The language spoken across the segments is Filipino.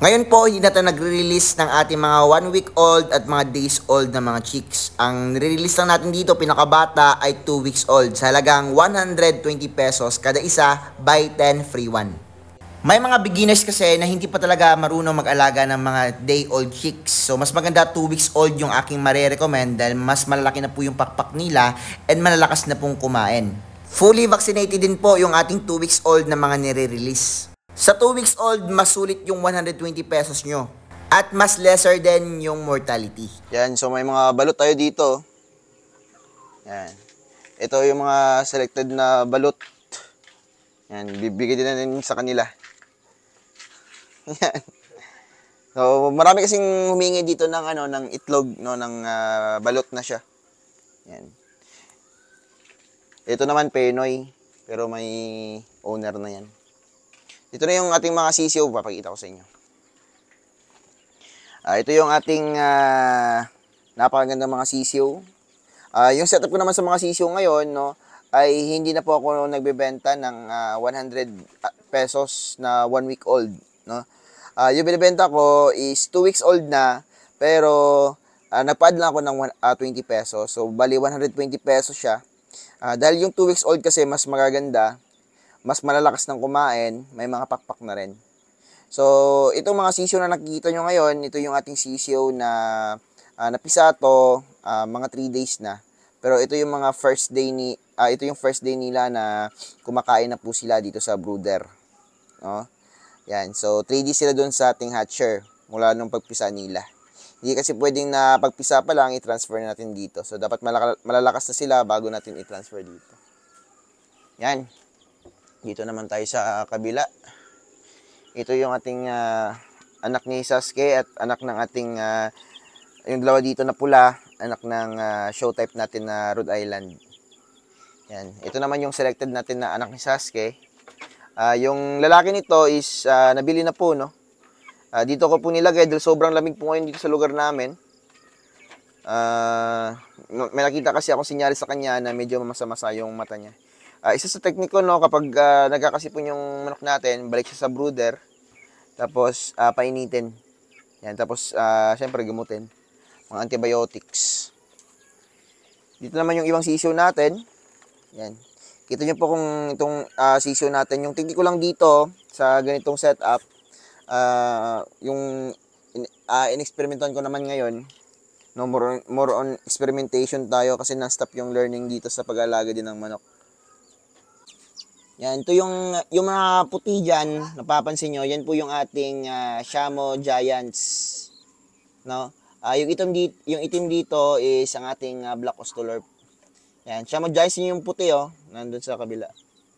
Ngayon po, hindi na tayo nagre-release ng ating mga one week old at mga days old na mga chicks. Ang nire-release lang natin dito, pinakabata, ay 2 weeks old. Sa halagang 120 pesos kada isa, buy 10, free 1. May mga beginners kasi na hindi pa talaga marunong mag-alaga ng mga day old chicks. So mas maganda 2 weeks old yung aking marerecommend dahil mas malalaki na po yung pakpak nila and malalakas na pong kumain. Fully vaccinated din po yung ating 2 weeks old na mga nire-release. Sa 2 weeks old, masulit yung 120 pesos nyo. At mas lesser than yung mortality. Yan, so may mga balot tayo dito. Yan. Ito yung mga selected na balot. Yan, bibigay din natin sa kanila. Yan. So, marami kasing humingi dito ng ano ng itlog no ng uh, balot na siya. Yan. Ito naman Pinoy, pero may owner na yan. Ito na yung ating mga CCO, papakita ko sa inyo. Uh, ito yung ating uh, napakaganda mga CCO. Uh, ah, yung setup ko naman sa mga CCO ngayon, no, ay hindi na po ako nagbebenta ng uh, 100 pesos na 1 week old, no. Uh, yung binibenta ko is 2 weeks old na, pero uh, nagpa lang ako ng uh, 20 pesos. So, bali 120 pesos siya. Uh, dahil yung 2 weeks old kasi mas magaganda, mas malalakas ng kumain, may mga pakpak na rin. So, itong mga sisyo na nakikita nyo ngayon, ito yung ating sisyo na uh, ah, napisato, uh, ah, mga 3 days na. Pero ito yung mga first day ni uh, ito yung first day nila na kumakain na po sila dito sa brooder. No? Yan. So 3 days sila doon sa ating hatcher mula nung pagpisa nila. Hindi kasi pwedeng na pagpisa pa lang i-transfer natin dito. So dapat malalakas na sila bago natin i-transfer dito. Yan. Dito naman tayo sa kabila. Ito yung ating uh, anak ni Sasuke at anak ng ating uh, yung dalawa dito na pula, anak ng uh, show type natin na Rhode Island. Yan. Ito naman yung selected natin na anak ni Sasuke. Uh, yung lalaki nito is uh, nabili na po, no? Uh, dito ko po nilagay dahil sobrang lamig po ngayon dito sa lugar namin. Uh, may nakita kasi akong sinyari sa kanya na medyo masamasa yung mata niya. Uh, isa sa tekniko no kapag uh, nagkakasipon yung manok natin, balik siya sa brooder. Tapos uh, painitin. Yan, tapos uh, syempre gamutin. Mga antibiotics. Dito naman yung ibang sisyo natin. Yan. Kita niyo po kung itong uh, sisiyo natin. Yung tingi ko lang dito sa ganitong setup, uh, yung in, uh, inexperimentan ko naman ngayon, no, more, on, more on experimentation tayo kasi na-stop yung learning dito sa pag-alaga din ng manok. Yan, ito yung, yung mga puti dyan, napapansin nyo, yan po yung ating uh, Shamo Giants. No? Uh, yung, itim dito, yung itim dito is ang ating uh, Black Ostolorp. Yan, Shamo Giants yun yung puti, oh. Nandun sa kabila.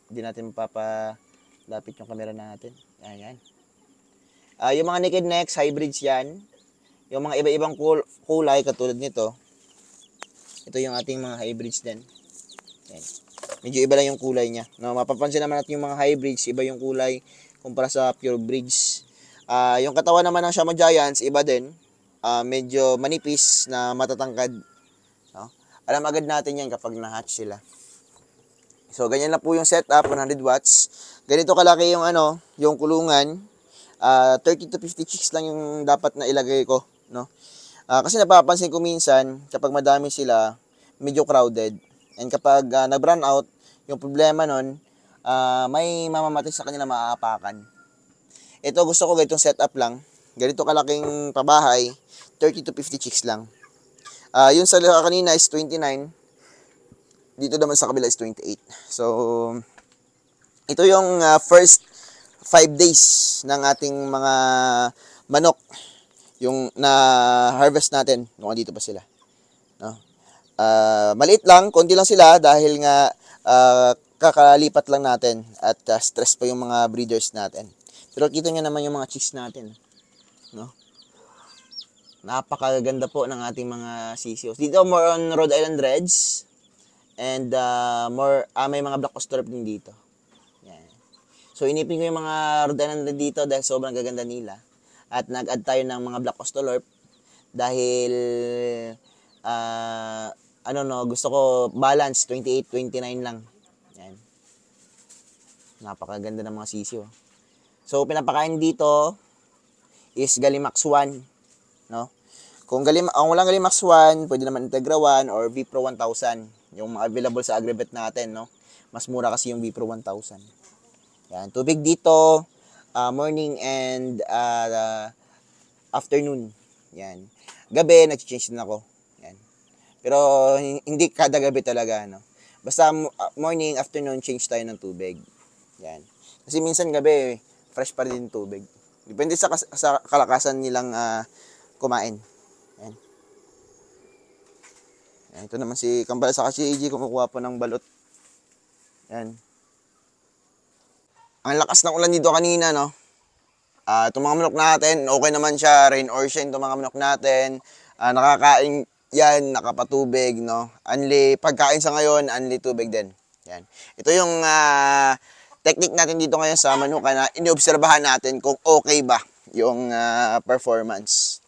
Hindi natin papadapit yung camera natin. Yan, yan. Uh, yung mga naked necks, hybrids yan. Yung mga iba-ibang kul kulay, katulad nito. Ito yung ating mga hybrids din. Yan. Medyo iba lang yung kulay niya. No, mapapansin naman natin yung mga hybrids, iba yung kulay kumpara sa pure breeds. Uh, ah, yung katawan naman ng Shamo Giants, iba din. Uh, medyo manipis na matatangkad. No? Alam agad natin yan kapag na-hatch sila. So, ganyan na po yung setup, 100 watts. Ganito kalaki yung ano, yung kulungan. Uh, ah, 30 to 50 chicks lang yung dapat na ilagay ko. No? Uh, kasi napapansin ko minsan, kapag madami sila, medyo crowded. And kapag uh, nag-run out, yung problema nun, uh, may mamamatay sa kanila maaapakan. Ito gusto ko ganitong setup lang. Ganito kalaking pabahay, 30 to 50 chicks lang. Uh, ah, yung sa kanina is 29. Dito naman sa kabila is 28. So, ito yung uh, first 5 days ng ating mga manok yung na harvest natin nung andito pa sila no uh, maliit lang konti lang sila dahil nga uh, kakalipat lang natin at uh, stress pa yung mga breeders natin. Pero kita nyo naman yung mga chicks natin. No? Napakaganda po ng ating mga CCOs. Dito more on Rhode Island Reds and uh, more uh, may mga black ostorp din dito. Yan. So inipin ko yung mga Rhode Island Red dito dahil sobrang gaganda nila. At nag-add tayo ng mga black ostorp dahil uh, ano no, gusto ko balance, 28, 29 lang. Yan. Napakaganda ng mga sisiw. So, pinapakain dito is Galimax 1. No? Kung galim, ang walang Galimax 1, pwede naman Integra 1 or Vipro 1000. Yung mga available sa Agrivet natin, no? Mas mura kasi yung Vipro 1000. Yan. Tubig dito, uh, morning and uh, uh, afternoon. Yan. Gabi, nag-change na ako. Pero hindi kada gabi talaga, ano. Basta ah, morning, afternoon, change tayo ng tubig. Yan. Kasi minsan gabi, fresh pa rin tubig. Depende sa, sa kalakasan nilang uh, kumain. Yan. Yan. Ito naman si Kambal sa kasi AG kumukuha po ng balot. Yan. Ang lakas ng ulan dito kanina, no? Uh, itong mga manok natin, okay naman siya, rain or shine itong mga manok natin. Uh, nakakain yan, nakapatubig, no? Only, pagkain sa ngayon, only tubig din. Yan. Ito yung uh, technique natin dito ngayon sa manuka na iniobserbahan natin kung okay ba yung uh, performance.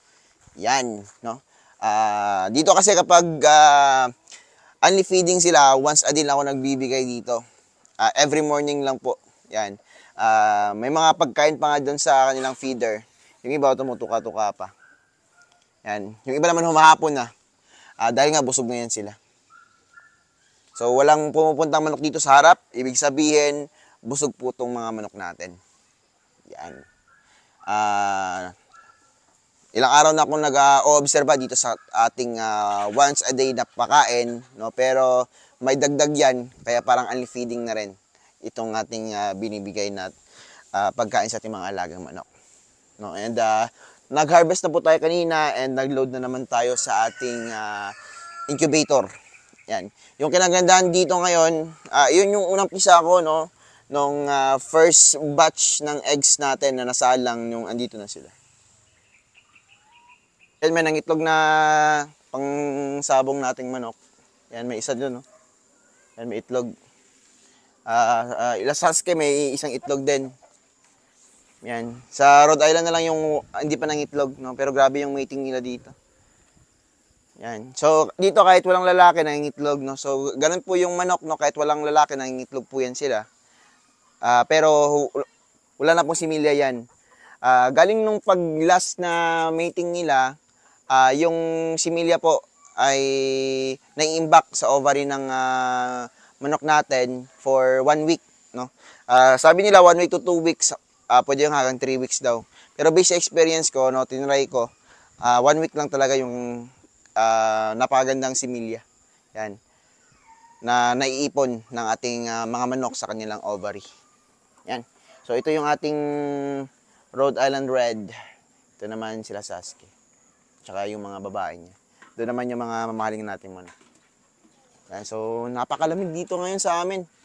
Yan, no? Uh, dito kasi kapag uh, only feeding sila, once a day lang ako nagbibigay dito. Uh, every morning lang po. Yan. Uh, may mga pagkain pa nga doon sa kanilang feeder. Yung iba tumutuka-tuka pa. Yan. Yung iba naman humahapon na. Uh, dahil nga busog na yan sila. So walang pumupuntang manok dito sa harap. Ibig sabihin, busog po itong mga manok natin. Yan. Uh, ilang araw na akong nag-observe dito sa ating uh, once a day na pakain. No? Pero may dagdag yan. Kaya parang only feeding na rin itong ating uh, binibigay na uh, pagkain sa ating mga alagang manok. No? And uh, Nag-harvest na po tayo kanina and nag-load na naman tayo sa ating uh, incubator. Yan. Yung kinagandahan dito ngayon, uh, yun yung unang pisa ko, no? Nung uh, first batch ng eggs natin na nasalang yung andito na sila. Yan, may nangitlog na pangsabong nating manok. Yan, may isa dun, no? Yan, may itlog. Uh, uh, Ilasaske, may isang itlog din. Yan. Sa Rhode Island na lang yung ah, hindi pa nangitlog, no? Pero grabe yung mating nila dito. Yan. So, dito kahit walang lalaki, nangitlog, no? So, ganun po yung manok, no? Kahit walang lalaki, nangitlog po yan sila. Uh, pero, wala na pong similya yan. Uh, galing nung pag-last na mating nila, uh, yung similya po ay nai-imbak sa ovary ng uh, manok natin for one week, no? Uh, sabi nila, one week to two weeks uh, pwede yung hanggang 3 weeks daw. Pero based sa experience ko, no, tinry ko, uh, one week lang talaga yung uh, napagandang similya. Yan. Na naiipon ng ating uh, mga manok sa kanilang ovary. Yan. So ito yung ating Rhode Island Red. Ito naman sila Sasuke. Tsaka yung mga babae niya. Doon naman yung mga mamahaling natin muna. Yan. So napakalamig dito ngayon sa amin.